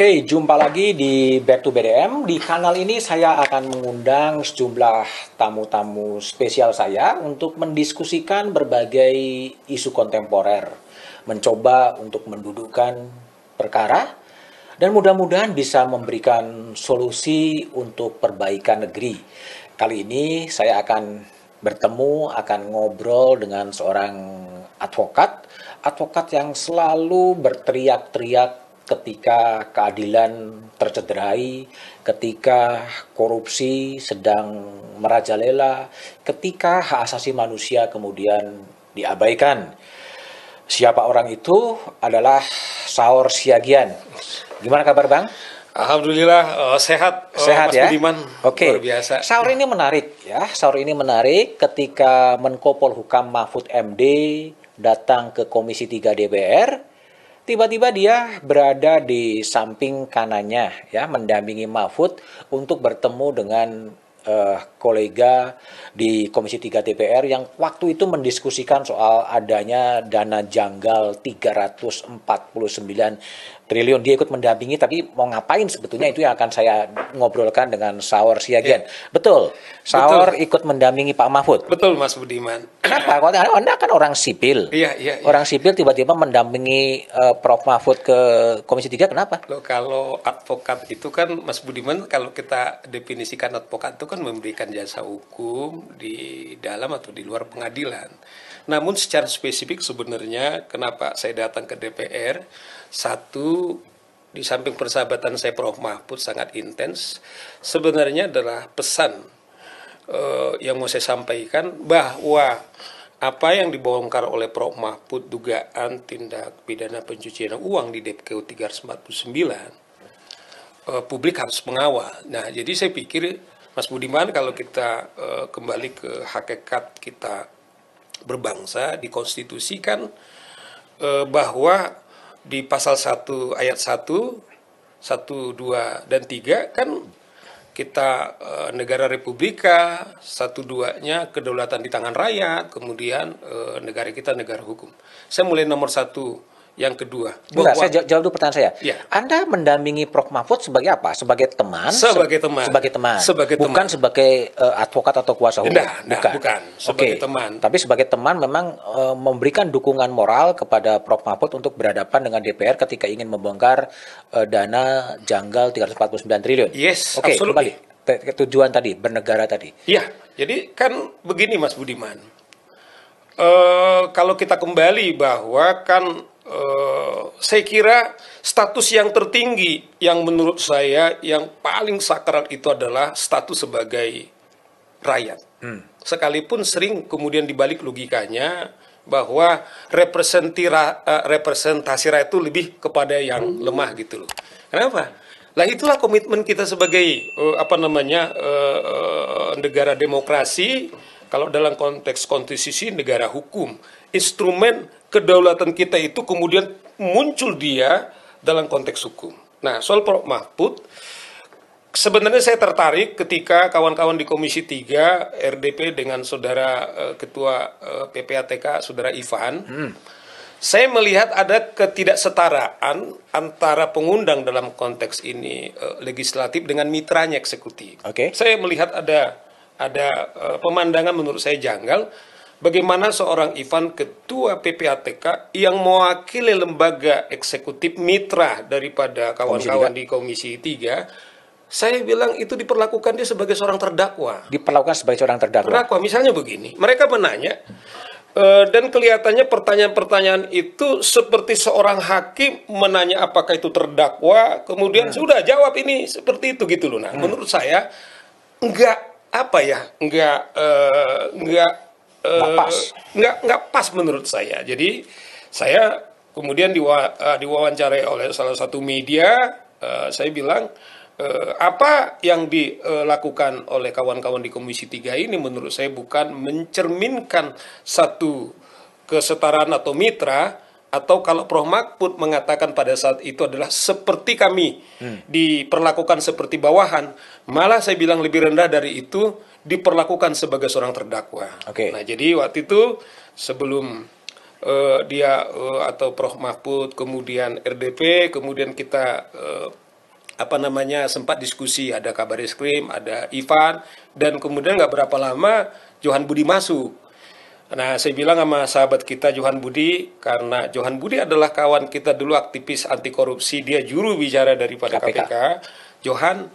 Oke, jumpa lagi di Back to BDM. Di kanal ini saya akan mengundang sejumlah tamu-tamu spesial saya untuk mendiskusikan berbagai isu kontemporer, mencoba untuk mendudukkan perkara, dan mudah-mudahan bisa memberikan solusi untuk perbaikan negeri. Kali ini saya akan bertemu, akan ngobrol dengan seorang advokat, advokat yang selalu berteriak-teriak ketika keadilan tercederai, ketika korupsi sedang merajalela, ketika hak asasi manusia kemudian diabaikan. Siapa orang itu adalah Saur Siagian. Gimana kabar Bang? Alhamdulillah uh, sehat, eh, sehat Mas ya? Oke. Okay. Luar ini menarik ya. saur ini menarik ketika Menko Polhukam Mahfud MD datang ke Komisi 3 DPR Tiba-tiba dia berada di samping kanannya, ya, mendampingi Mahfud untuk bertemu dengan uh, kolega di Komisi 3 DPR yang waktu itu mendiskusikan soal adanya dana janggal 349 triliun dia ikut mendampingi tapi mau ngapain sebetulnya itu yang akan saya ngobrolkan dengan Saur Siagian. yeah. Betul. Saur Betul. ikut mendampingi Pak Mahfud. Betul Mas Budiman. Kenapa? Karena Anda kan orang sipil. Iya, iya. yeah. Orang sipil tiba-tiba mendampingi uh, Prof Mahfud ke Komisi 3 kenapa? Loh, kalau advokat itu kan Mas Budiman kalau kita definisikan advokat itu kan memberikan jasa hukum di dalam atau di luar pengadilan. Namun secara spesifik sebenarnya kenapa saya datang ke DPR satu, di samping persahabatan saya Prof Mahfud sangat intens, sebenarnya adalah pesan uh, yang mau saya sampaikan bahwa apa yang dibongkar oleh Prof. Mahfud dugaan tindak pidana pencucian uang di DPKU 349 uh, publik harus mengawal. Nah, jadi saya pikir Mas Budiman kalau kita uh, kembali ke hakikat kita berbangsa di konstitusi eh, bahwa di pasal 1 ayat 1, 1, 2 dan 3 kan kita e, negara republika, satu duanya kedaulatan di tangan rakyat, kemudian e, negara kita negara hukum. Saya mulai nomor satu yang kedua, Bentar, saya jawab dulu pertanyaan saya. Ya. Anda mendampingi Prof Mahfud sebagai apa? Sebagai teman? Sebagai teman. Sebagai teman. Sebagai bukan sebagai uh, advokat atau kuasa hukum. Nah, nah, bukan. bukan. Sebagai okay. teman. Tapi sebagai teman memang uh, memberikan dukungan moral kepada Prof Mahfud untuk berhadapan dengan DPR ketika ingin membongkar uh, dana janggal 349 triliun. Yes, Oke, okay, kembali. Tujuan tadi, bernegara tadi. Iya, jadi kan begini Mas Budiman. Uh, kalau kita kembali bahwa kan Eh, saya kira status yang tertinggi yang menurut saya yang paling sakral itu adalah status sebagai rakyat. Hmm. Sekalipun sering kemudian dibalik logikanya bahwa representasi, eh, representasi rakyat itu lebih kepada yang hmm. lemah gitu loh. Kenapa? Lah itulah komitmen kita sebagai uh, apa namanya uh, uh, negara demokrasi kalau dalam konteks konstitusi negara hukum instrumen kedaulatan kita itu kemudian muncul dia dalam konteks hukum. Nah, soal Prof. Mahfud, sebenarnya saya tertarik ketika kawan-kawan di Komisi 3 RDP dengan saudara eh, ketua eh, PPATK saudara Ivan hmm. saya melihat ada ketidaksetaraan antara pengundang dalam konteks ini eh, legislatif dengan mitranya eksekutif. Okay. Saya melihat ada ada uh, pemandangan menurut saya janggal bagaimana seorang Ivan ketua PPATK yang mewakili lembaga eksekutif mitra daripada kawan-kawan di Komisi 3 saya bilang itu diperlakukan dia sebagai seorang terdakwa. Diperlakukan sebagai seorang terdakwa. Terdakwa, misalnya begini, mereka menanya eh, dan kelihatannya pertanyaan-pertanyaan itu seperti seorang hakim menanya apakah itu terdakwa, kemudian hmm. sudah jawab ini seperti itu gitu loh. Nah, hmm. menurut saya enggak apa ya, enggak eh, enggak Eh, nggak pas. Nggak, pas menurut saya. Jadi saya kemudian diwa, uh, diwawancarai oleh salah satu media, uh, saya bilang uh, apa yang dilakukan oleh kawan-kawan di Komisi 3 ini menurut saya bukan mencerminkan satu kesetaraan atau mitra atau kalau Prof Mahfud mengatakan pada saat itu adalah seperti kami hmm. diperlakukan seperti bawahan, malah saya bilang lebih rendah dari itu diperlakukan sebagai seorang terdakwa. Okay. Nah, jadi waktu itu sebelum uh, dia uh, atau Prof Mahfud kemudian RDP kemudian kita uh, apa namanya sempat diskusi ada kabar eskrim ada Ivan dan kemudian nggak berapa lama Johan Budi masuk nah saya bilang sama sahabat kita Johan Budi karena Johan Budi adalah kawan kita dulu aktivis anti korupsi dia juru bicara daripada KPK, KPK. Johan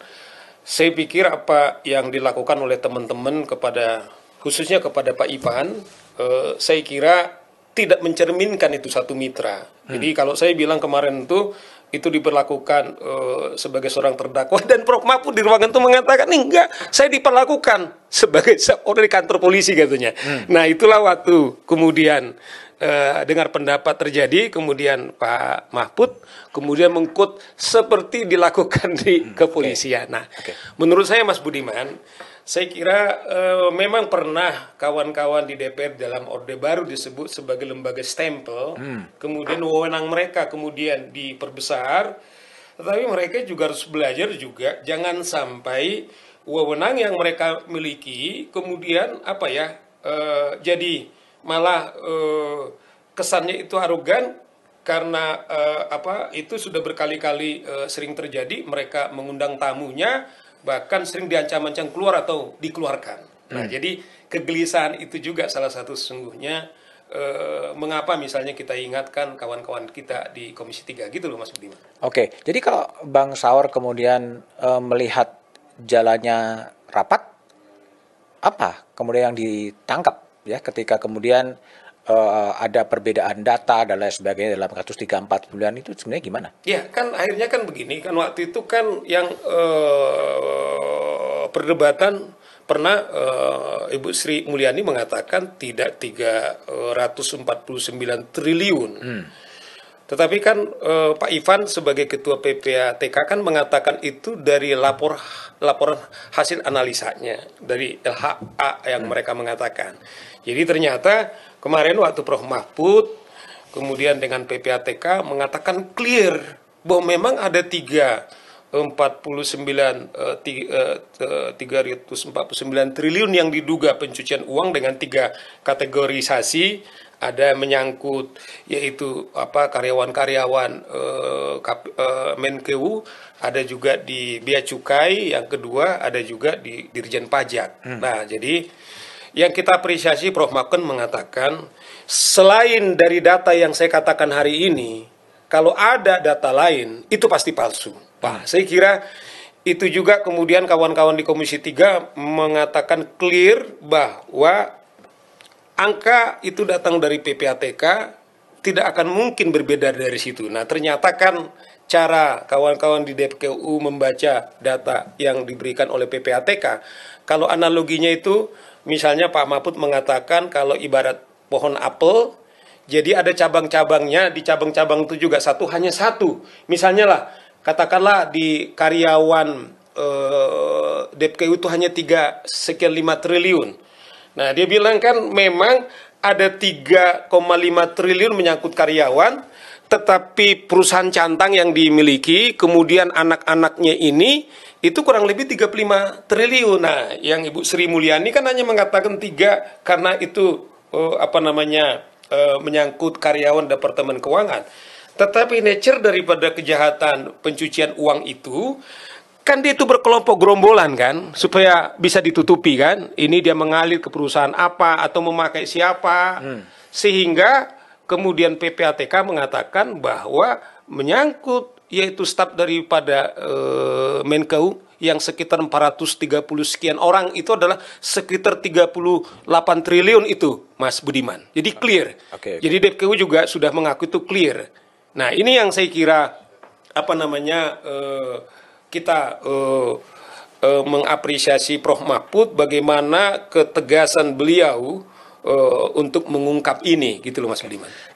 saya pikir apa yang dilakukan oleh teman-teman kepada khususnya kepada Pak Ipan, eh, saya kira tidak mencerminkan itu satu mitra. Hmm. Jadi kalau saya bilang kemarin itu itu diperlakukan uh, sebagai seorang terdakwa dan Prof Mahfud di ruangan itu mengatakan enggak saya diperlakukan sebagai seorang di kantor polisi katanya hmm. nah itulah waktu kemudian uh, dengar pendapat terjadi kemudian Pak Mahfud kemudian mengkut seperti dilakukan di hmm. kepolisian okay. nah okay. menurut saya Mas Budiman saya kira e, memang pernah kawan-kawan di DPR dalam Orde Baru disebut sebagai lembaga stempel, hmm. kemudian wewenang mereka kemudian diperbesar, tetapi mereka juga harus belajar juga jangan sampai wewenang yang mereka miliki kemudian apa ya e, jadi malah e, kesannya itu arogan karena apa itu sudah berkali-kali sering terjadi mereka mengundang tamunya bahkan sering diancam-ancam keluar atau dikeluarkan. Nah, hmm. jadi kegelisahan itu juga salah satu sesungguhnya e, mengapa misalnya kita ingatkan kawan-kawan kita di Komisi 3 gitu loh Mas Budiman. Oke, jadi kalau Bang Saur kemudian e, melihat jalannya rapat apa kemudian yang ditangkap ya ketika kemudian e, ada perbedaan data dan lain sebagainya dalam kasus bulan itu sebenarnya gimana? Ya kan akhirnya kan begini kan waktu itu kan yang e, perdebatan pernah uh, Ibu Sri Mulyani mengatakan tidak 349 triliun. Hmm. Tetapi kan eh, Pak Ivan sebagai ketua PPATK kan mengatakan itu dari lapor laporan hasil analisanya dari LHA yang hmm. mereka mengatakan. Jadi ternyata kemarin waktu Prof Mahfud kemudian dengan PPATK mengatakan clear bahwa memang ada tiga 49 349 eh, eh, eh, triliun yang diduga pencucian uang dengan tiga kategorisasi ada menyangkut yaitu apa karyawan-karyawan eh, Menkeu ada juga di bea cukai yang kedua ada juga di dirjen pajak hmm. nah jadi yang kita apresiasi Prof Maken mengatakan selain dari data yang saya katakan hari ini kalau ada data lain itu pasti palsu apa. Saya kira itu juga kemudian kawan-kawan di Komisi 3 mengatakan clear bahwa angka itu datang dari PPATK tidak akan mungkin berbeda dari situ. Nah, ternyata kan cara kawan-kawan di DPKU membaca data yang diberikan oleh PPATK, kalau analoginya itu misalnya Pak Mahfud mengatakan kalau ibarat pohon apel, jadi ada cabang-cabangnya, di cabang-cabang itu juga satu hanya satu. Misalnya lah katakanlah di karyawan eh, DPKU itu hanya tiga sekian lima triliun. Nah dia bilang kan memang ada 3,5 triliun menyangkut karyawan, tetapi perusahaan cantang yang dimiliki, kemudian anak-anaknya ini itu kurang lebih 35 triliun. Nah, yang Ibu Sri Mulyani kan hanya mengatakan tiga karena itu oh, apa namanya eh, menyangkut karyawan Departemen Keuangan. Tetapi nature daripada kejahatan pencucian uang itu kan dia itu berkelompok gerombolan kan supaya bisa ditutupi kan ini dia mengalir ke perusahaan apa atau memakai siapa hmm. sehingga kemudian PPATK mengatakan bahwa menyangkut yaitu staf daripada uh, Menkeu yang sekitar 430 sekian orang itu adalah sekitar 38 triliun itu Mas Budiman. Jadi clear. Okay, okay. Jadi DPKU juga sudah mengaku itu clear. Nah, ini yang saya kira apa namanya eh, kita eh, eh, mengapresiasi Prof Mahfud bagaimana ketegasan beliau eh, untuk mengungkap ini gitu loh Mas Budiman.